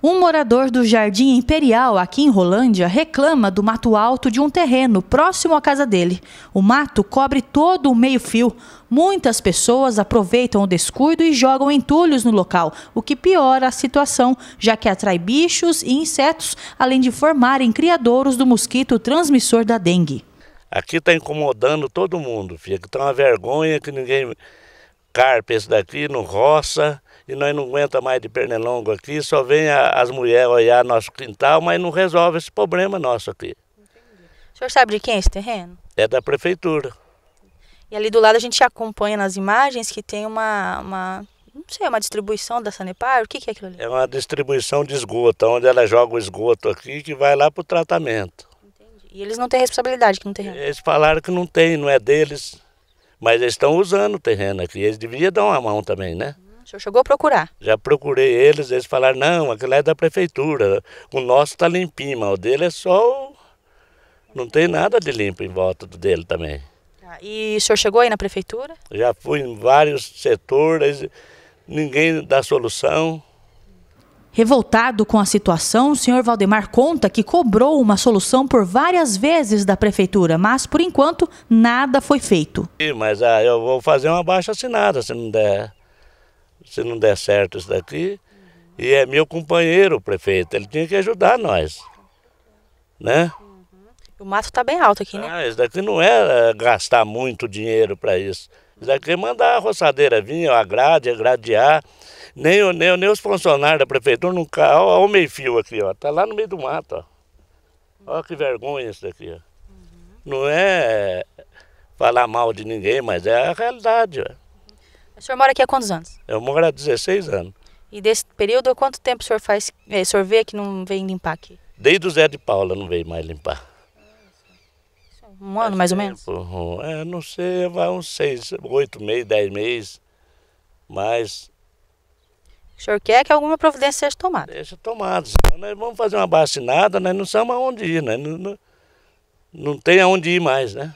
Um morador do Jardim Imperial, aqui em Rolândia, reclama do mato alto de um terreno próximo à casa dele. O mato cobre todo o meio-fio. Muitas pessoas aproveitam o descuido e jogam entulhos no local, o que piora a situação, já que atrai bichos e insetos, além de formarem criadouros do mosquito transmissor da dengue. Aqui está incomodando todo mundo, fica. Tá uma vergonha que ninguém carpa, esse daqui no roça e nós não aguenta mais de pernilongo aqui, só vem a, as mulheres olhar nosso quintal, mas não resolve esse problema nosso aqui. Entendi. O senhor sabe de quem é esse terreno? É da prefeitura. E ali do lado a gente acompanha nas imagens que tem uma, uma não sei, uma distribuição da Sanepar, o que, que é aquilo ali? É uma distribuição de esgoto, onde ela joga o esgoto aqui que vai lá para o tratamento. Entendi. E eles não têm responsabilidade que não tem. Eles falaram que não tem, não é deles. Mas eles estão usando o terreno aqui, eles deveriam dar uma mão também, né? O senhor chegou a procurar? Já procurei eles, eles falaram, não, aquilo é da prefeitura, o nosso está limpinho, mas o dele é só... Não tem nada de limpo em volta dele também. Ah, e o senhor chegou aí na prefeitura? Já fui em vários setores, ninguém dá solução. Revoltado com a situação, o senhor Valdemar conta que cobrou uma solução por várias vezes da prefeitura, mas por enquanto nada foi feito. Sim, mas ah, eu vou fazer uma baixa assinada se não der, se não der certo isso daqui. E é meu companheiro, o prefeito, ele tinha que ajudar nós, né? O mato está bem alto aqui, né? Ah, isso daqui não é eh, gastar muito dinheiro para isso. Daqui mandar a roçadeira vir, a grade, a gradear. Nem, nem, nem os funcionários da prefeitura nunca. Olha o meio-fio aqui, ó. Tá lá no meio do mato, ó. Olha que vergonha isso daqui, ó. Uhum. Não é falar mal de ninguém, mas é a realidade, ó. O senhor mora aqui há quantos anos? Eu moro há 16 anos. E desse período, quanto tempo o senhor faz. É, o senhor vê que não vem limpar aqui? Desde o Zé de Paula não veio mais limpar. Um ano, mais tempo. ou menos? É, não sei, vai uns seis, oito meses, dez meses, mas... O senhor quer que alguma providência seja tomada? Seja tomada, senão nós vamos fazer uma bacinada, nós não sabemos aonde ir, né? Não, não, não tem aonde ir mais, né?